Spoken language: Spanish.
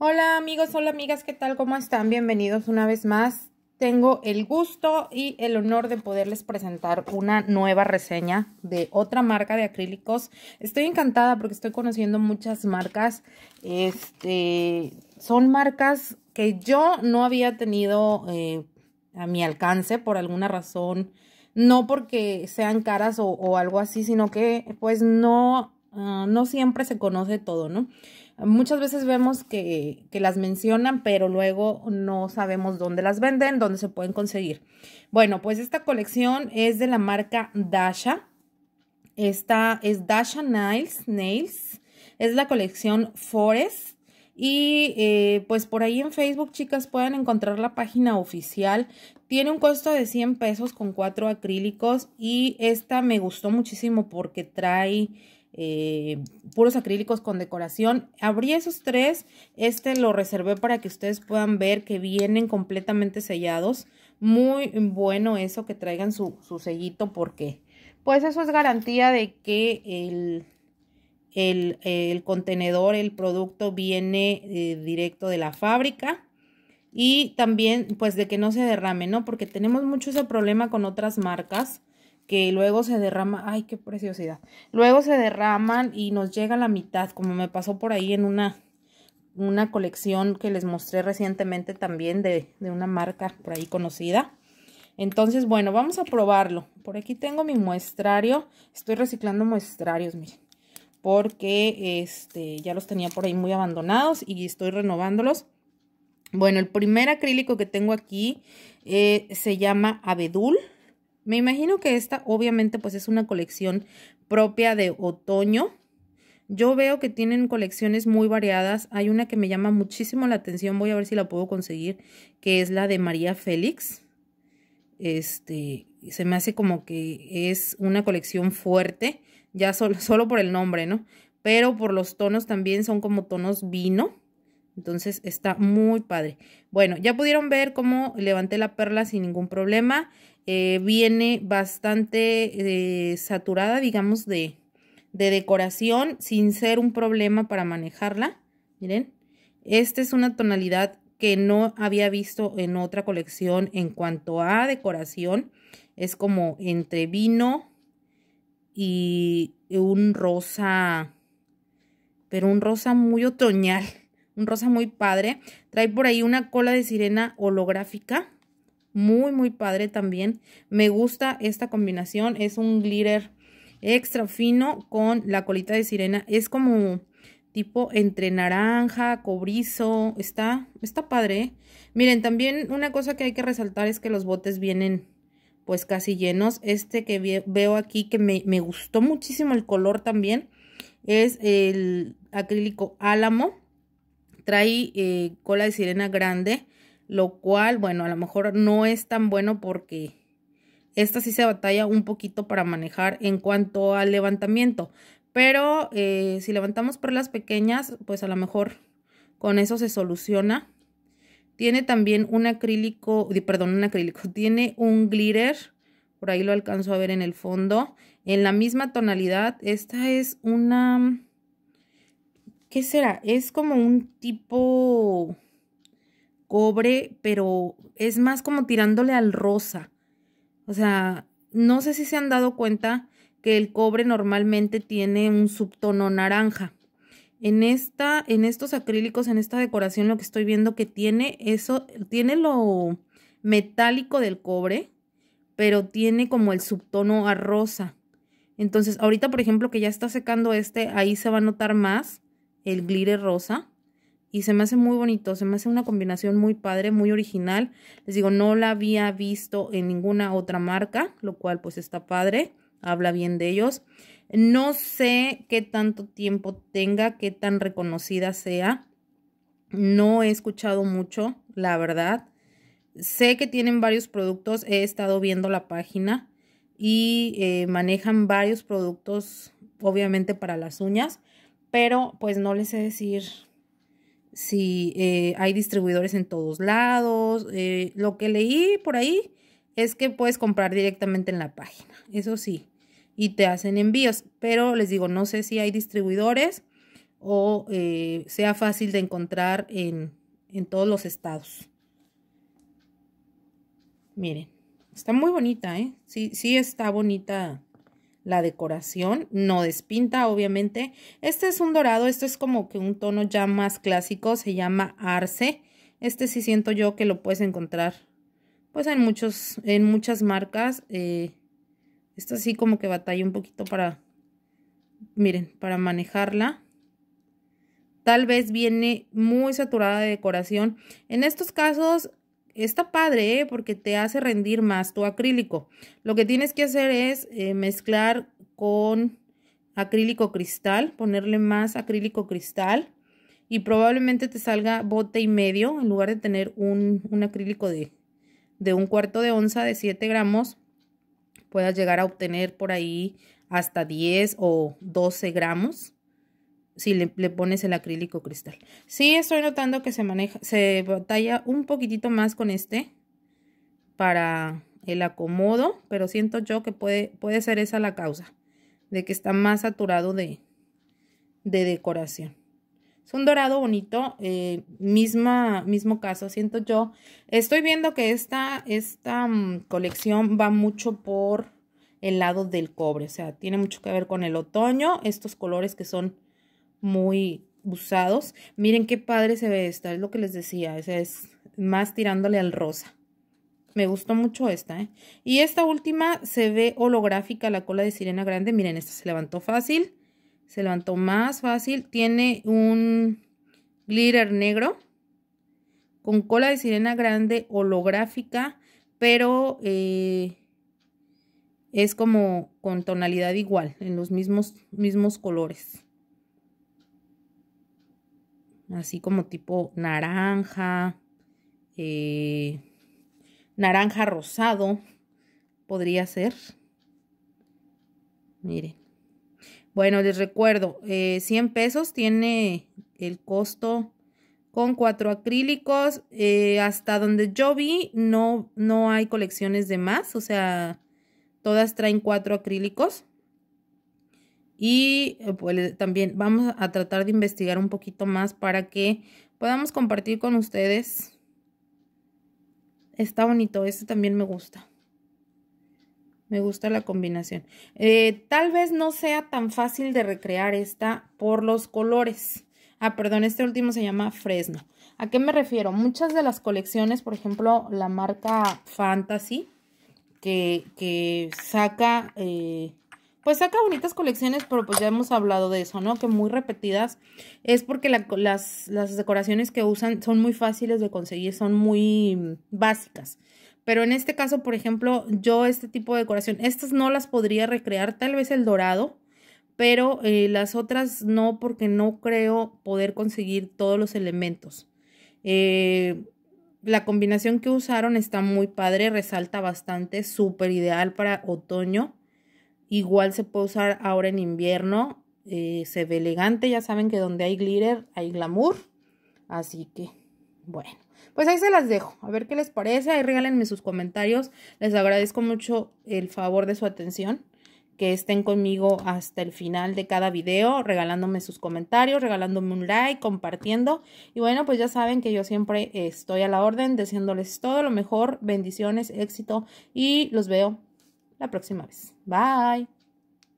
Hola amigos, hola amigas, ¿qué tal? ¿Cómo están? Bienvenidos una vez más. Tengo el gusto y el honor de poderles presentar una nueva reseña de otra marca de acrílicos. Estoy encantada porque estoy conociendo muchas marcas. Este, son marcas que yo no había tenido eh, a mi alcance por alguna razón. No porque sean caras o, algo así, sino que pues no, ah, no siempre se conoce todo, ¿no? Muchas veces vemos que, las mencionan, pero luego no sabemos dónde las venden, dónde se pueden conseguir. Bueno, pues esta colección es de la marca Dasha. Esta es Dasha Nails, Nails. Es la colección Forest. Y eh, pues por ahí en Facebook, chicas, pueden encontrar la página oficial. Tiene un costo de 100 pesos con cuatro acrílicos. Y esta me gustó muchísimo porque trae eh, puros acrílicos con decoración. Abrí esos tres, este lo reservé para que ustedes puedan ver que vienen completamente sellados. Muy bueno eso que traigan su, su sellito porque pues eso es garantía de que el, el, el contenedor, el producto viene eh, directo de la fábrica y también pues de que no se derrame, ¿no? Porque tenemos mucho ese problema con otras marcas que luego se derrama, ay, qué preciosidad, luego se derraman y nos llega la mitad, como me pasó por ahí en una, una colección que les mostré recientemente también de, una marca por ahí conocida. Entonces, bueno, vamos a probarlo. Por aquí tengo mi muestrario. Estoy reciclando muestrarios, miren. Porque este, ya los tenía por ahí muy abandonados y estoy renovándolos. Bueno, el primer acrílico que tengo aquí eh, se llama abedul. Me imagino que esta obviamente pues es una colección propia de otoño. Yo veo que tienen colecciones muy variadas. Hay una que me llama muchísimo la atención, voy a ver si la puedo conseguir, que es la de María Félix. Este, se me hace como que es una colección fuerte, ya solo, solo por el nombre, ¿no? Pero por los tonos también son como tonos vino. Entonces está muy padre. Bueno, ya pudieron ver cómo levanté la perla sin ningún problema. Eh, viene bastante eh, saturada, digamos, de, de decoración sin ser un problema para manejarla. Miren, esta es una tonalidad que no había visto en otra colección en cuanto a decoración. Es como entre vino y un rosa, pero un rosa muy otoñal, un rosa muy padre. Trae por ahí una cola de sirena holográfica muy muy padre también. Me gusta esta combinación, es un glitter extra fino con la colita de sirena, es como tipo entre naranja, cobrizo, está, está padre. ¿eh? Miren, también una cosa que hay que resaltar es que los botes vienen pues casi llenos. Este que veo aquí que me, me gustó muchísimo el color también es el acrílico álamo. Trae eh, cola de sirena grande lo cual, bueno, a lo mejor no es tan bueno porque esta sí se batalla un poquito para manejar en cuanto al levantamiento, pero eh, si levantamos perlas pequeñas, pues a lo mejor con eso se soluciona. Tiene también un acrílico, perdón, un acrílico, tiene un glitter, por ahí lo alcanzo a ver en el fondo, en la misma tonalidad. Esta es una, ¿qué será? Es como un tipo cobre, pero es más como tirándole al rosa. O sea, no sé si se han dado cuenta que el cobre normalmente tiene un subtono naranja. En, esta, en estos acrílicos, en esta decoración, lo que estoy viendo que tiene eso, tiene lo metálico del cobre, pero tiene como el subtono a rosa. Entonces, ahorita, por ejemplo, que ya está secando este, ahí se va a notar más el glire rosa y se me hace muy bonito, se me hace una combinación muy padre, muy original. Les digo, no la había visto en ninguna otra marca, lo cual pues está padre, habla bien de ellos. No sé qué tanto tiempo tenga, qué tan reconocida sea. No he escuchado mucho, la verdad. Sé que tienen varios productos, he estado viendo la página y eh, manejan varios productos, obviamente para las uñas, pero pues no les sé decir si eh, hay distribuidores en todos lados. Eh, lo que leí por ahí es que puedes comprar directamente en la página, eso sí, y te hacen envíos, pero les digo, no sé si hay distribuidores o eh, sea fácil de encontrar en, todos los estados. Miren, está muy bonita, ¿eh? Sí, sí está bonita la decoración, no despinta, obviamente. Este es un dorado, este es como que un tono ya más clásico, se llama arce. Este sí siento yo que lo puedes encontrar, pues en, muchos, en muchas marcas. esto eh, esta sí como que batalla un poquito para, miren, para manejarla. Tal vez viene muy saturada de decoración. En estos casos Está padre, ¿eh? porque te hace rendir más tu acrílico. Lo que tienes que hacer es eh, mezclar con acrílico cristal, ponerle más acrílico cristal y probablemente te salga bote y medio en lugar de tener un, un acrílico de, de un cuarto de onza de 7 gramos puedas llegar a obtener por ahí hasta 10 o 12 gramos si le, pones el acrílico cristal. Sí estoy notando que se maneja, se batalla un poquitito más con este para el acomodo, pero siento yo que puede, puede ser esa la causa de que está más saturado de, de decoración. Es un dorado bonito, eh, mismo caso, siento yo. Estoy viendo que esta, esta mm, colección va mucho por el lado del cobre, o sea, tiene mucho que ver con el otoño, estos colores que son muy usados. Miren qué padre se ve esta, es lo que les decía, esa es más tirándole al rosa. Me gustó mucho esta, ¿eh? Y esta última se ve holográfica, la cola de sirena grande. Miren, esta se levantó fácil, se levantó más fácil. Tiene un glitter negro con cola de sirena grande holográfica, pero eh, es como con tonalidad igual, en los mismos, mismos colores así como tipo naranja, eh, naranja rosado, podría ser. Miren. Bueno, les recuerdo, 100 eh, pesos tiene el costo con cuatro acrílicos. Eh, hasta donde yo vi, no, no hay colecciones de más, o sea, todas traen cuatro acrílicos. Y eh, pues, también vamos a tratar de investigar un poquito más para que podamos compartir con ustedes. Está bonito, este también me gusta. Me gusta la combinación. Eh, tal vez no sea tan fácil de recrear esta por los colores. Ah, perdón, este último se llama Fresno. ¿A qué me refiero? Muchas de las colecciones, por ejemplo, la marca Fantasy, que, que saca eh, pues saca bonitas colecciones, pero pues ya hemos hablado de eso, ¿no? Que muy repetidas es porque las, decoraciones que usan son muy fáciles de conseguir, son muy básicas. Pero en este caso, por ejemplo, yo este tipo de decoración, estas no las podría recrear, tal vez el dorado, pero eh, las otras no porque no creo poder conseguir todos los elementos. Eh, la combinación que usaron está muy padre, resalta bastante, súper ideal para otoño. Igual se puede usar ahora en invierno. Eh, se ve elegante. Ya saben que donde hay glitter hay glamour. Así que, bueno. Pues ahí se las dejo. A ver qué les parece. Ahí regálenme sus comentarios. Les agradezco mucho el favor de su atención. Que estén conmigo hasta el final de cada video. Regalándome sus comentarios. Regalándome un like. Compartiendo. Y bueno, pues ya saben que yo siempre estoy a la orden. Deseándoles todo lo mejor. Bendiciones, éxito. Y los veo la próxima vez. Bye.